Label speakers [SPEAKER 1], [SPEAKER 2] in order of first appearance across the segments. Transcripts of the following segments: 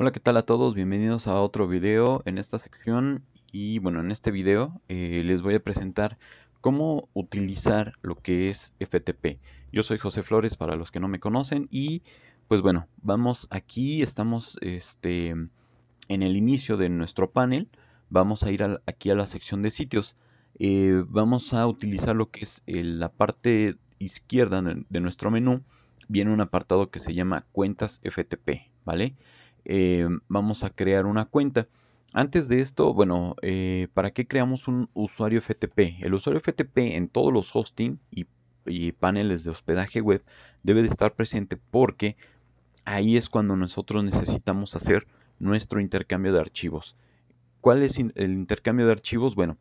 [SPEAKER 1] Hola, ¿qué tal a todos? Bienvenidos a otro video en esta sección y bueno, en este video eh, les voy a presentar cómo utilizar lo que es FTP. Yo soy José Flores para los que no me conocen y pues bueno, vamos aquí, estamos este, en el inicio de nuestro panel, vamos a ir aquí a la sección de sitios. Eh, vamos a utilizar lo que es eh, la parte izquierda de nuestro menú, viene un apartado que se llama cuentas FTP, ¿vale? vale eh, vamos a crear una cuenta. Antes de esto, bueno, eh, ¿para qué creamos un usuario FTP? El usuario FTP en todos los hosting y, paneles de hospedaje web debe de estar presente porque ahí es cuando nosotros necesitamos hacer nuestro intercambio de archivos. ¿Cuál es el intercambio de archivos? Bueno,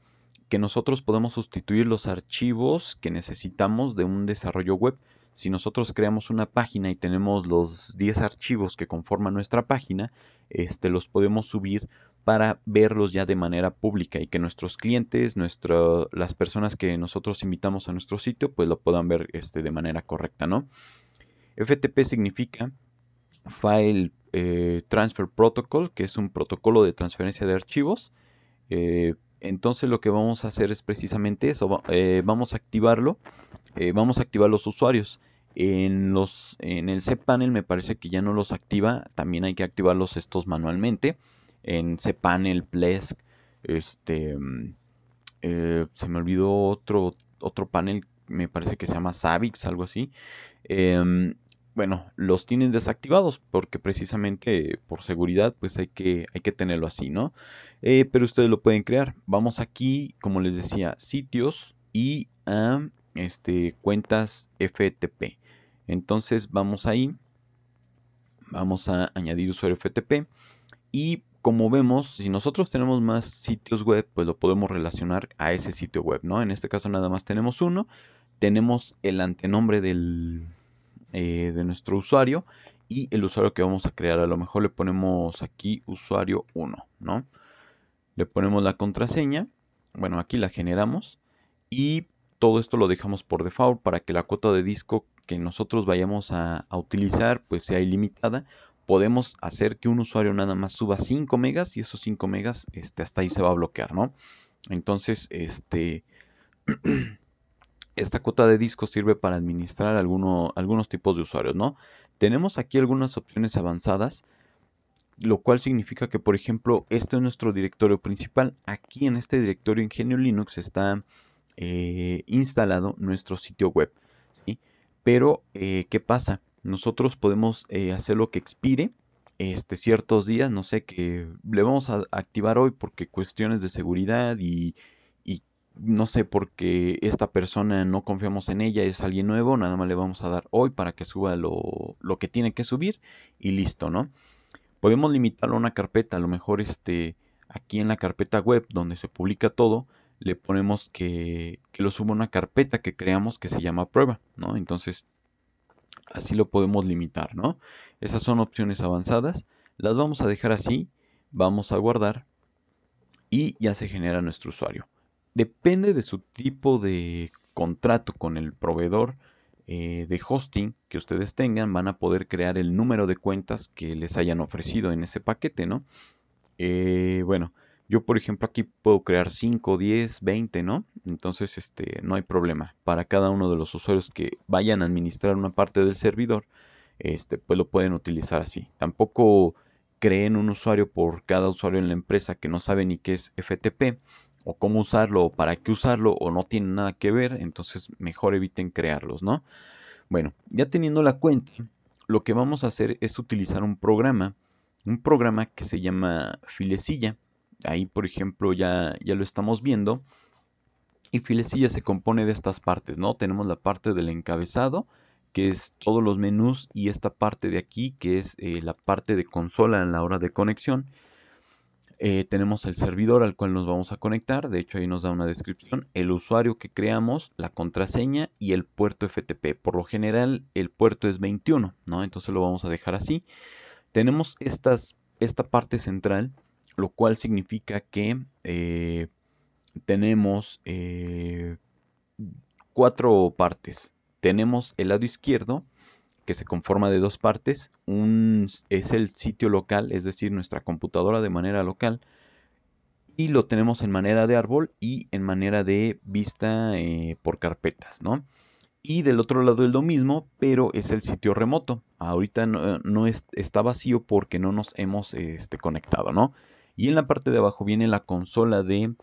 [SPEAKER 1] que nosotros podemos sustituir los archivos que necesitamos de un desarrollo web si nosotros creamos una página y tenemos los 10 archivos que conforman nuestra página, este, los podemos subir para verlos ya de manera pública y que nuestros clientes, nuestro, las personas que nosotros invitamos a nuestro sitio, pues lo puedan ver este, de manera correcta, ¿no? FTP significa File eh, Transfer Protocol, que es un protocolo de transferencia de archivos. Eh, entonces lo que vamos a hacer es precisamente eso, eh, vamos a activarlo, vamos a activar los usuarios. En, los, en el cPanel me parece que ya no los activa, también hay que activarlos estos manualmente. En cPanel, Plesk, este, mm, eh, se me olvidó otro, otro panel, me parece que se llama Savix, algo así. Em, bueno, los tienen desactivados porque precisamente por seguridad pues hay que, hay que tenerlo así, ¿no? Eh, pero ustedes lo pueden crear. Vamos aquí, como les decía, sitios y ah, este, cuentas FTP. Entonces vamos ahí, vamos a añadir usuario FTP y como vemos, si nosotros tenemos más sitios web, pues lo podemos relacionar a ese sitio web, ¿no? En este caso nada más tenemos uno, tenemos el antenombre del, eh, de nuestro usuario y el usuario que vamos a crear. A lo mejor le ponemos aquí usuario 1, ¿no? Le ponemos la contraseña, bueno, aquí la generamos y todo esto lo dejamos por default para que la cuota de disco que nosotros vayamos a, utilizar pues sea ilimitada, podemos hacer que un usuario nada más suba 5 megas y esos 5 megas este, hasta ahí se va a bloquear, ¿no? Entonces, este... esta cuota de disco sirve para administrar algunos algunos tipos de usuarios, ¿no? Tenemos aquí algunas opciones avanzadas, lo cual significa que, por ejemplo, este es nuestro directorio principal. Aquí en este directorio Ingenio Linux está eh, instalado nuestro sitio web, pero, eh, ¿qué pasa? Nosotros podemos eh, hacer lo que expire este, ciertos días, no sé, que le vamos a activar hoy porque cuestiones de seguridad y, no sé, porque esta persona no confiamos en ella, es alguien nuevo, nada más le vamos a dar hoy para que suba lo, que tiene que subir y listo, ¿no? Podemos limitarlo a una carpeta, a lo mejor este, aquí en la carpeta web donde se publica todo, le ponemos que, lo suba a una carpeta que creamos que se llama prueba, ¿no? Entonces, así lo podemos limitar, ¿no? Esas son opciones avanzadas. Las vamos a dejar así, vamos a guardar y ya se genera nuestro usuario. Depende de su tipo de contrato con el proveedor eh, de hosting que ustedes tengan, van a poder crear el número de cuentas que les hayan ofrecido en ese paquete, ¿no? Eh, bueno, yo, por ejemplo, aquí puedo crear 5, 10, 20, ¿no? Entonces, este, no hay problema. Para cada uno de los usuarios que vayan a administrar una parte del servidor, este, pues lo pueden utilizar así. Tampoco creen un usuario por cada usuario en la empresa que no sabe ni qué es FTP o cómo usarlo o para qué usarlo o no tiene nada que ver, entonces mejor eviten crearlos, ¿no? Bueno, ya teniendo la cuenta, lo que vamos a hacer es utilizar un programa, un programa que se llama Filecilla ahí, por ejemplo, ya, ya lo estamos viendo. Y Filecilla se compone de estas partes, ¿no? Tenemos la parte del encabezado, que es todos los menús, y esta parte de aquí, que es eh, la parte de consola en la hora de conexión. Eh, tenemos el servidor al cual nos vamos a conectar, de hecho ahí nos da una descripción, el usuario que creamos, la contraseña y el puerto FTP. Por lo general el puerto es 21, ¿no? Entonces lo vamos a dejar así. Tenemos estas, esta parte central lo cual significa que eh, tenemos eh, cuatro partes. Tenemos el lado izquierdo, que se conforma de dos partes. Un, es el sitio local, es decir, nuestra computadora de manera local. Y lo tenemos en manera de árbol y en manera de vista eh, por carpetas, ¿no? Y del otro lado es lo mismo, pero es el sitio remoto. Ahorita no, está vacío porque no nos hemos este, conectado, ¿no? Y en la parte de abajo viene la consola de,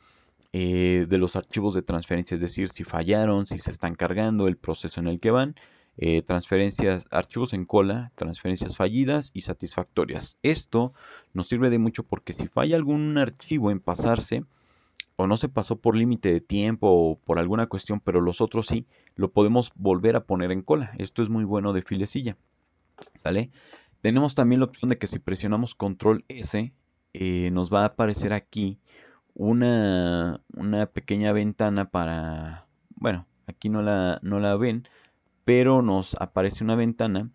[SPEAKER 1] eh, de los archivos de transferencia, es decir, si fallaron, si se están cargando, el proceso en el que van. Eh, transferencias, archivos en cola, transferencias fallidas y satisfactorias. Esto nos sirve de mucho porque si falla algún archivo en pasarse, o no se pasó por límite de tiempo o por alguna cuestión, pero los otros sí, lo podemos volver a poner en cola. Esto es muy bueno de filecilla. ¿Sale? Tenemos también la opción de que si presionamos control S, eh, nos va a aparecer aquí una, pequeña ventana para, bueno, aquí no la, no la ven, pero nos aparece una ventana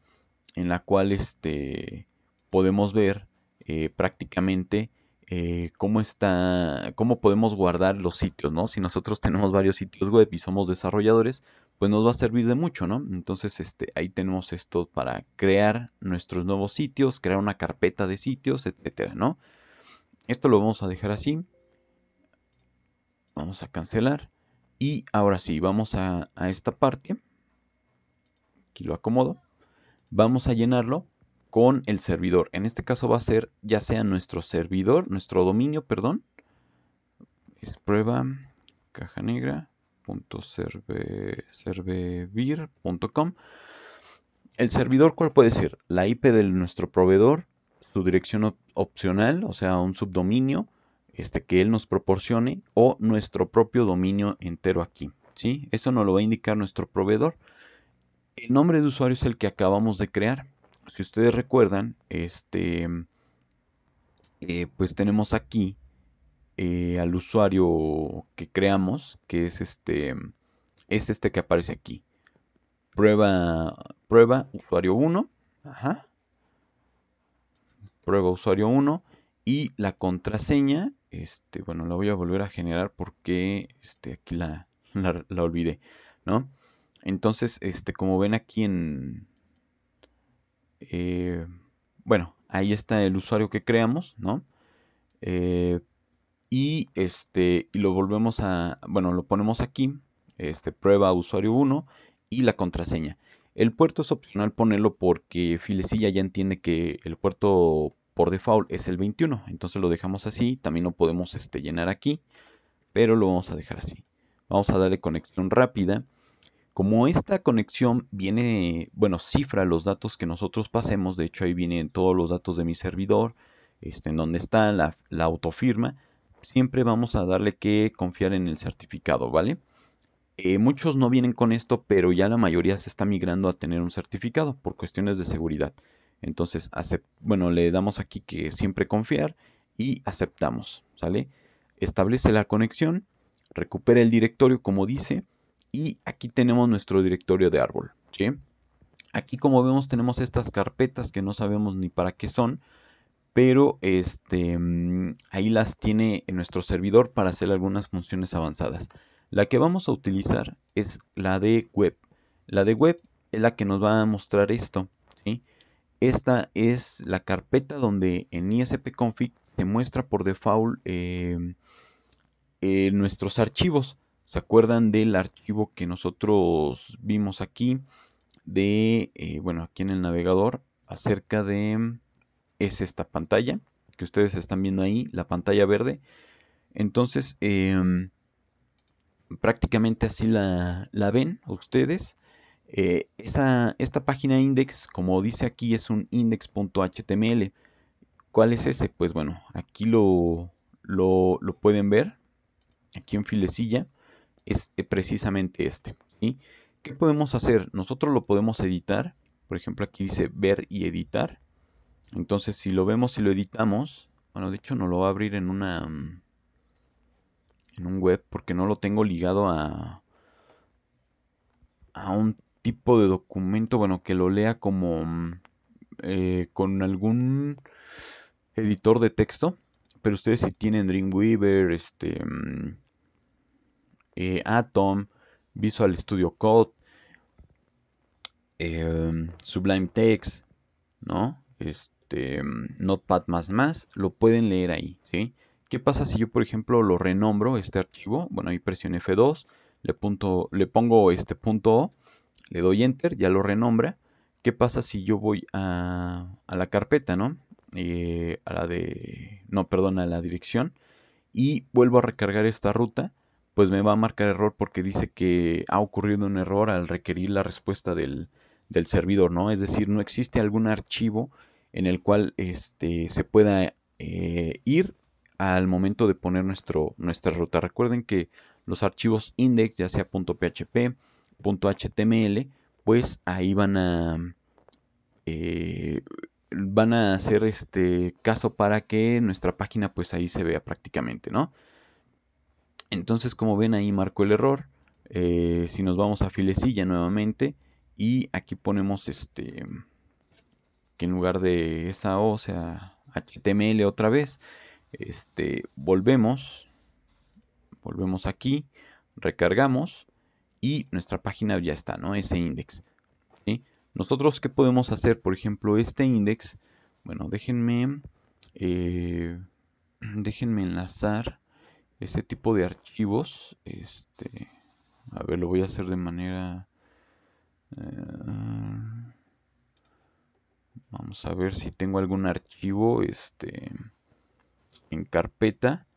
[SPEAKER 1] en la cual este, podemos ver eh, prácticamente eh, cómo está, cómo podemos guardar los sitios, ¿no? Si nosotros tenemos varios sitios web y somos desarrolladores, pues nos va a servir de mucho, ¿no? Entonces, este, ahí tenemos esto para crear nuestros nuevos sitios, crear una carpeta de sitios, etcétera, ¿no? Esto lo vamos a dejar así. Vamos a cancelar. Y ahora sí, vamos a, esta parte. Aquí lo acomodo. Vamos a llenarlo con el servidor. En este caso va a ser ya sea nuestro servidor, nuestro dominio, perdón. Es prueba caja negra .servevir.com El servidor, ¿cuál puede ser? La IP de nuestro proveedor, su dirección opcional, o sea, un subdominio este, que él nos proporcione o nuestro propio dominio entero aquí. ¿sí? Esto nos lo va a indicar nuestro proveedor. El nombre de usuario es el que acabamos de crear. Si ustedes recuerdan, este, eh, pues tenemos aquí eh, al usuario que creamos, que es este, es este que aparece aquí. Prueba, prueba usuario 1. Ajá prueba usuario 1 y la contraseña, este, bueno, la voy a volver a generar porque este, aquí la, la, olvidé, ¿no? Entonces, este, como ven aquí en... Eh, bueno, ahí está el usuario que creamos, ¿no? Eh, y este, y lo volvemos a, bueno, lo ponemos aquí, este, prueba usuario 1 y la contraseña. El puerto es opcional ponerlo porque Filecilla ya entiende que el puerto por default es el 21. Entonces lo dejamos así. También lo podemos este, llenar aquí. Pero lo vamos a dejar así. Vamos a darle conexión rápida. Como esta conexión viene, bueno, cifra los datos que nosotros pasemos. De hecho ahí vienen todos los datos de mi servidor. Este, en donde está la autofirma. Siempre vamos a darle que confiar en el certificado, ¿vale? Eh, muchos no vienen con esto, pero ya la mayoría se está migrando a tener un certificado por cuestiones de seguridad. Entonces, bueno, le damos aquí que siempre confiar y aceptamos, ¿sale? Establece la conexión, recupera el directorio como dice y aquí tenemos nuestro directorio de árbol, Aquí como vemos tenemos estas carpetas que no sabemos ni para qué son, pero este, mm, ahí las tiene en nuestro servidor para hacer algunas funciones avanzadas. La que vamos a utilizar es la de web. La de web es la que nos va a mostrar esto. Esta es la carpeta donde en ISP-config se muestra por default em, eh, nuestros archivos. ¿Se acuerdan del archivo que nosotros vimos aquí? De, eh, bueno, aquí en el navegador, acerca de, em, es esta pantalla que ustedes están viendo ahí, la pantalla verde. Entonces, em, prácticamente así la, ven ustedes. Eh, esta página index, como dice aquí, es un index.html. ¿Cuál es ese? Pues bueno, aquí lo, lo, pueden ver. Aquí en filecilla es eh, precisamente este. ¿Qué podemos hacer? Nosotros lo podemos editar. Por ejemplo, aquí dice ver y editar. Entonces, si lo vemos y lo editamos, bueno, de hecho no lo va a abrir en una mm, en un web porque no lo tengo ligado a, a un tipo de documento, bueno, que lo lea como mm, eh, con algún editor de texto. Pero ustedes si tienen Dreamweaver, este, mm, eh, Atom, Visual Studio Code, em, Sublime Text, ¿no? Este, mm, Notepad más más, lo pueden leer ahí, ¿sí? ¿Qué pasa si yo, por ejemplo, lo renombro este archivo? Bueno, ahí presiono F2, le, pongo este punto O, le doy Enter, ya lo renombra. ¿Qué pasa si yo voy a, la carpeta, no? Eh, a la de... no, perdona, a la dirección. Y vuelvo a recargar esta ruta, pues me va a marcar error porque dice que ha ocurrido un error al requerir la respuesta del, servidor, ¿no? Es decir, no existe algún archivo en el cual este, se pueda eh, ir al momento de poner nuestro, nuestra ruta. Recuerden que los archivos index, ya sea .php, .html, pues ahí van a... Eh, van a hacer este caso para que nuestra página pues ahí se vea prácticamente, ¿no? Entonces como ven ahí marcó el error. Eh, si nos vamos a filecilla nuevamente y aquí ponemos este que en lugar de esa O sea HTML otra vez, este, volvemos, volvemos aquí, recargamos y nuestra página ya está, ¿no? Ese index. ¿sí? Nosotros, ¿qué podemos hacer? Por ejemplo, este index, bueno, déjenme, eh, déjenme enlazar este tipo de archivos. Este, a ver, lo voy a hacer de manera... Eh, vamos a ver si tengo algún archivo, este en carpeta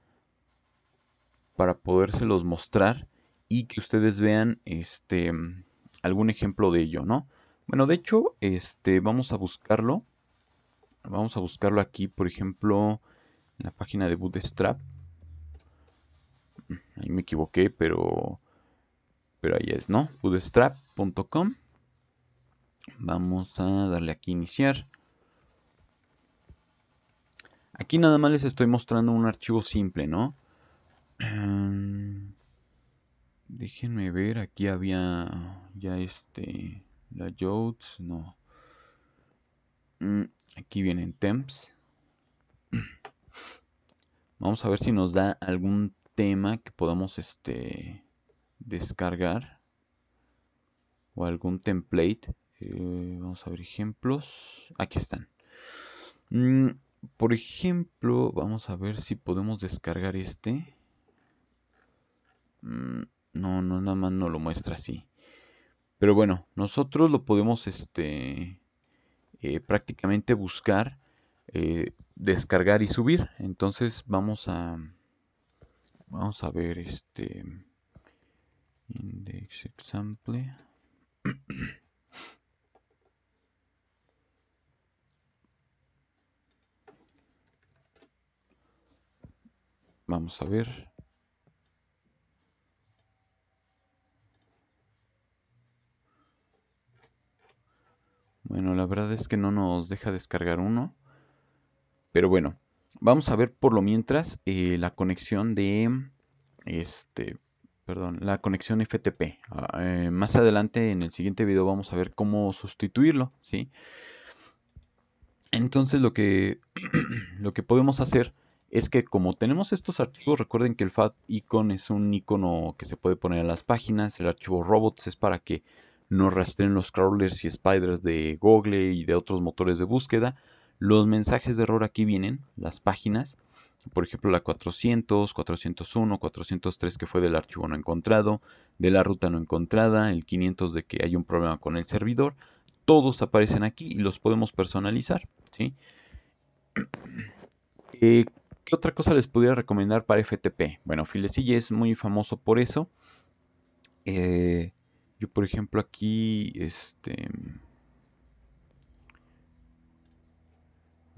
[SPEAKER 1] para podérselos mostrar y que ustedes vean este algún ejemplo de ello, ¿no? Bueno, de hecho, este vamos a buscarlo. Vamos a buscarlo aquí, por ejemplo, en la página de Bootstrap. Ahí me equivoqué, pero pero ahí es, ¿no? bootstrap.com. Vamos a darle aquí iniciar. Aquí nada más les estoy mostrando un archivo simple, ¿no? Em, déjenme ver, aquí había ya este... La Jodes, no. Mm, aquí vienen temps. Vamos a ver si nos da algún tema que podamos este, descargar. O algún template. Eh, vamos a ver ejemplos. Aquí están. Mm, por ejemplo, vamos a ver si podemos descargar este. Mm, no, no, nada más no lo muestra así. Pero bueno, nosotros lo podemos este, eh, prácticamente buscar, eh, descargar y subir. Entonces vamos a, vamos a ver este index example. Vamos a ver. Bueno, la verdad es que no nos deja descargar uno. Pero bueno, vamos a ver por lo mientras eh, la conexión de este perdón, la conexión FTP. Ah, eh, más adelante en el siguiente video vamos a ver cómo sustituirlo, ¿sí? Entonces lo que, lo que podemos hacer es que como tenemos estos archivos, recuerden que el FAT icon es un icono que se puede poner en las páginas, el archivo robots es para que no rastreen los crawlers y spiders de Google y de otros motores de búsqueda. Los mensajes de error aquí vienen, las páginas, por ejemplo la 400, 401, 403 que fue del archivo no encontrado, de la ruta no encontrada, el 500 de que hay un problema con el servidor, todos aparecen aquí y los podemos personalizar, ¿sí? Eh, ¿Qué otra cosa les pudiera recomendar para FTP? Bueno, Filecilla es muy famoso por eso. Eh, yo, por ejemplo, aquí, este...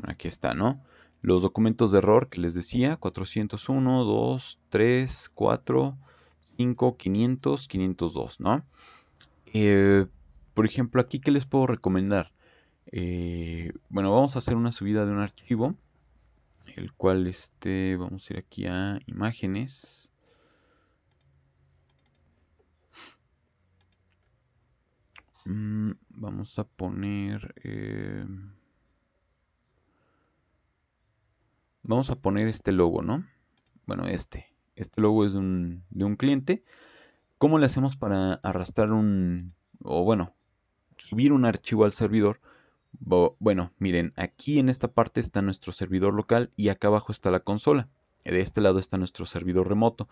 [SPEAKER 1] Aquí está, ¿no? Los documentos de error que les decía, 401, 2, 3, 4, 5, 500, 502, ¿no? Eh, por ejemplo, aquí, ¿qué les puedo recomendar? Eh, bueno, vamos a hacer una subida de un archivo el cual este, vamos a ir aquí a imágenes. Mm, vamos a poner... Em, vamos a poner este logo, ¿no? Bueno, este. Este logo es de un, de un cliente. ¿Cómo le hacemos para arrastrar un... o bueno, subir un archivo al servidor? Bueno, miren, aquí en esta parte está nuestro servidor local y acá abajo está la consola. De este lado está nuestro servidor remoto.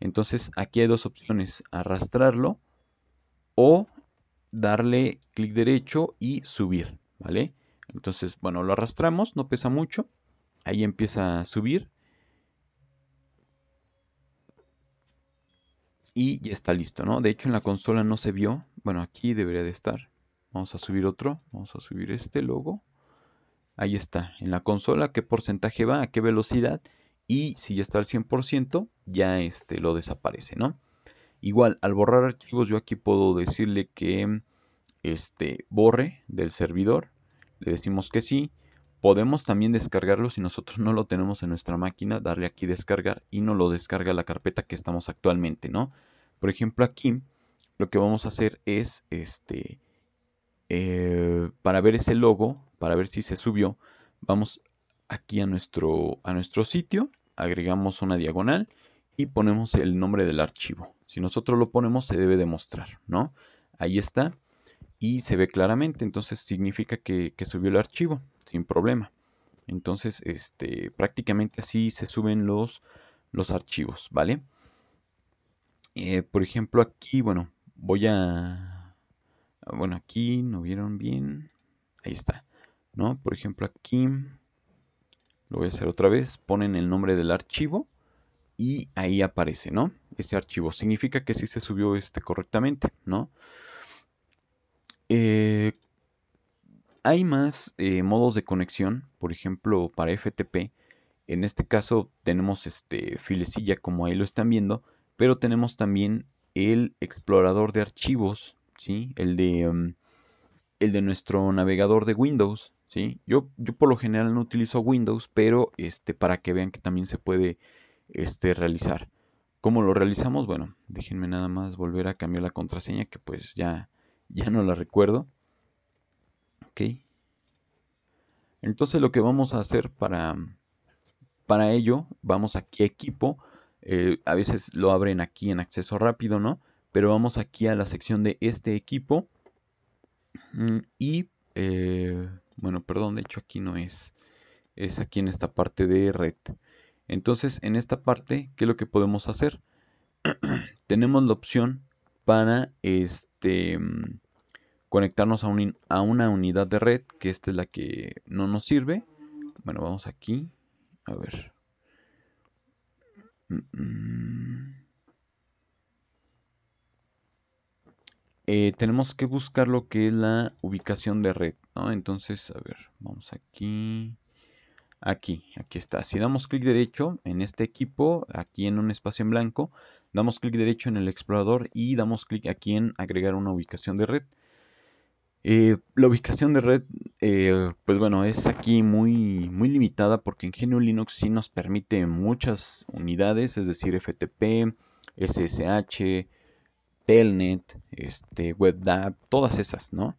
[SPEAKER 1] Entonces aquí hay dos opciones, arrastrarlo o darle clic derecho y subir, ¿vale? Entonces, bueno, lo arrastramos, no pesa mucho. Ahí empieza a subir. Y ya está listo, ¿no? De hecho en la consola no se vio. Bueno, aquí debería de estar. Vamos a subir otro. Vamos a subir este logo. Ahí está. En la consola, qué porcentaje va, a qué velocidad. Y si ya está al 100%, ya este, lo desaparece, ¿no? Igual, al borrar archivos, yo aquí puedo decirle que este, borre del servidor. Le decimos que sí. Podemos también descargarlo si nosotros no lo tenemos en nuestra máquina, darle aquí descargar y no lo descarga la carpeta que estamos actualmente, ¿no? Por ejemplo, aquí lo que vamos a hacer es este eh, para ver ese logo, para ver si se subió, vamos aquí a nuestro, a nuestro sitio, agregamos una diagonal y ponemos el nombre del archivo. Si nosotros lo ponemos se debe demostrar, ¿no? Ahí está y se ve claramente, entonces significa que, subió el archivo sin problema. Entonces, este, prácticamente así se suben los, los archivos, ¿vale? Eh, por ejemplo, aquí, bueno, voy a, Ah, bueno, aquí no vieron bien. Ahí está. ¿No? Por ejemplo, aquí lo voy a hacer otra vez. Ponen el nombre del archivo y ahí aparece, ¿no? Este archivo. Significa que sí se subió este correctamente, ¿no? Eh, hay más eh, modos de conexión, por ejemplo, para FTP. En este caso tenemos este filecilla como ahí lo están viendo, pero tenemos también el explorador de archivos, el de, em, el de nuestro navegador de Windows, ¿sí? Yo, yo por lo general no utilizo Windows, pero este, para que vean que también se puede este, realizar. ¿Cómo lo realizamos? Bueno, déjenme nada más volver a cambiar la contraseña que pues ya, ya no la recuerdo. Ok. Entonces lo que vamos a hacer para, para ello, vamos aquí a equipo. Eh, a veces lo abren aquí en acceso rápido, ¿no? Pero vamos aquí a la sección de este equipo. Mm, y, eh, bueno, perdón, de hecho aquí no es. Es aquí en esta parte de red. Entonces, en esta parte, ¿qué es lo que podemos hacer? Tenemos la opción para este mm, conectarnos a, a, una unidad de red, que esta es la que no nos sirve. Bueno, vamos aquí. A ver. Mm, Eh, tenemos que buscar lo que es la ubicación de red. Entonces, a ver, vamos aquí. Aquí, aquí está. Si damos clic derecho en este equipo, aquí en un espacio en blanco, damos clic derecho en el explorador y damos clic aquí en agregar una ubicación de red. Eh, la ubicación de red, eh, pues bueno, es aquí muy, muy limitada porque en Genio Linux sí nos permite muchas unidades, es decir, FTP, SSH, Telnet, este, WebDAV, todas esas, ¿no?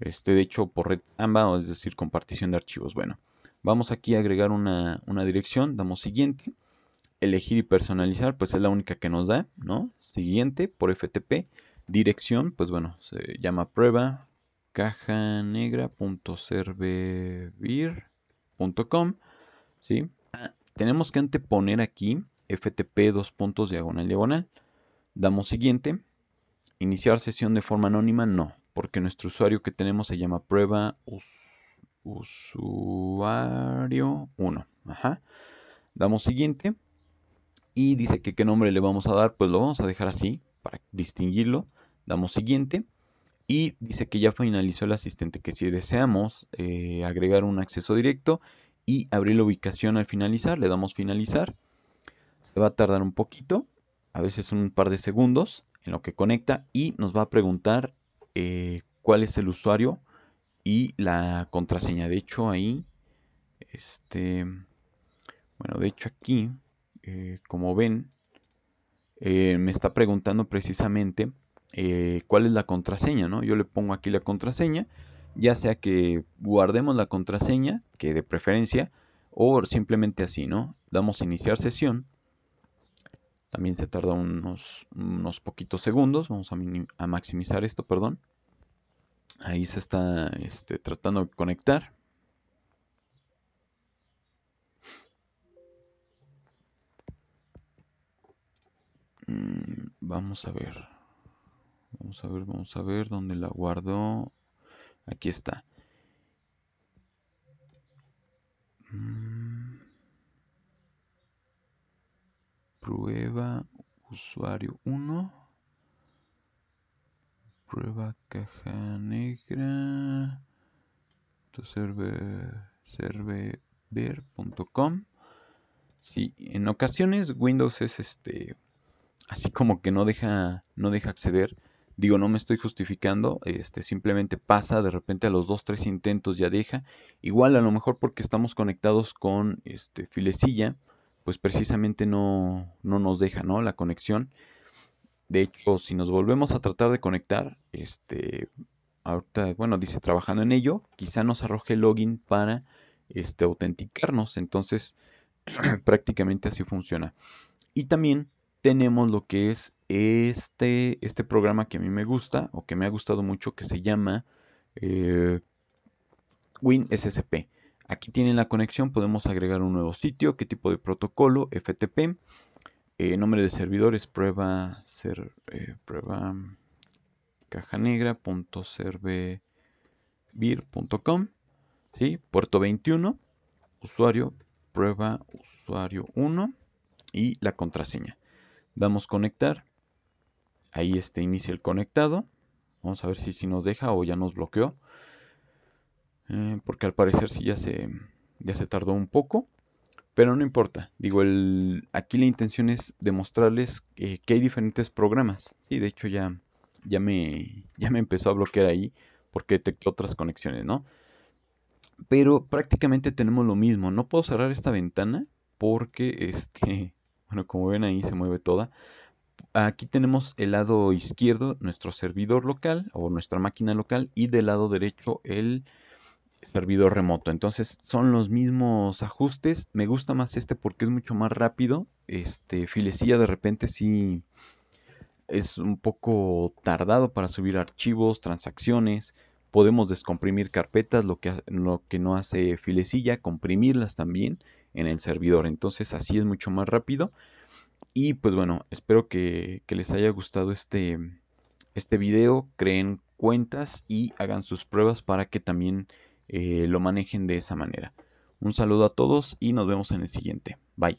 [SPEAKER 1] Este, de hecho, por red ambas, es decir, compartición de archivos. Bueno, vamos aquí a agregar una, dirección, damos siguiente, elegir y personalizar, pues es la única que nos da, ¿no? Siguiente, por FTP, dirección, pues bueno, se llama prueba, caja negra.servir.com, ¿sí? tenemos que anteponer aquí FTP dos puntos diagonal diagonal, damos siguiente, Iniciar sesión de forma anónima, no, porque nuestro usuario que tenemos se llama prueba usuario 1. Ajá. Damos siguiente y dice que qué nombre le vamos a dar, pues lo vamos a dejar así para distinguirlo. Damos siguiente y dice que ya finalizó el asistente, que si deseamos eh, agregar un acceso directo y abrir la ubicación al finalizar, le damos finalizar. Se va a tardar un poquito, a veces un par de segundos en lo que conecta y nos va a preguntar eh, cuál es el usuario y la contraseña. De hecho, ahí, este, bueno, de hecho aquí, eh, como ven, eh, me está preguntando precisamente cuál es la contraseña, ¿no? Yo le pongo aquí la contraseña, ya sea que guardemos la contraseña, que de preferencia, o simplemente así, ¿no? Damos iniciar sesión también se tarda unos, unos poquitos segundos. Vamos a, maximizar esto, perdón. Ahí se está este, tratando de conectar. Mm, vamos a ver. Vamos a ver, vamos a ver dónde la guardo. Aquí está. Mm. Prueba usuario 1. Prueba caja negra. Server, server.com. si en ocasiones Windows es este así como que no deja no deja acceder. Digo, no me estoy justificando, este simplemente pasa de repente a los 2 tres intentos ya deja. Igual a lo mejor porque estamos conectados con este filecilla pues precisamente no, nos deja, ¿no? La conexión. De hecho, si nos volvemos a tratar de conectar, este, ahorita, bueno, dice trabajando en ello, quizá nos arroje login para este, autenticarnos. Entonces, prácticamente así funciona. Y también tenemos lo que es este, este programa que a mí me gusta o que me ha gustado mucho que se llama eh, WinSSP. Aquí tienen la conexión, podemos agregar un nuevo sitio, qué tipo de protocolo, FTP, eh, nombre de servidores, prueba, ser, eh, prueba caja negra, ¿sí? puerto 21, usuario, prueba usuario 1 y la contraseña. Damos conectar, ahí este inicia el conectado, vamos a ver si, si nos deja o ya nos bloqueó. Eh, porque al parecer sí ya se, se tardó un poco. Pero no importa. Digo, el, aquí la intención es demostrarles que hay diferentes programas. Y de hecho ya, ya, me, ya me empezó a bloquear ahí porque detectó otras conexiones, ¿no? Pero prácticamente tenemos lo mismo. No puedo cerrar esta ventana porque, este, bueno, como ven ahí se mueve toda. Aquí tenemos el lado izquierdo nuestro servidor local o nuestra máquina local y del lado derecho el servidor remoto. Entonces son los mismos ajustes. Me gusta más este porque es mucho más rápido. Este filecilla de repente sí es un poco tardado para subir archivos, transacciones. Podemos descomprimir carpetas, lo que, lo que no hace filecilla, comprimirlas también en el servidor. Entonces así es mucho más rápido. Y pues bueno, espero que, que les haya gustado este, este video. Creen cuentas y hagan sus pruebas para que también eh, lo manejen de esa manera. Un saludo a todos y nos vemos en el siguiente. Bye.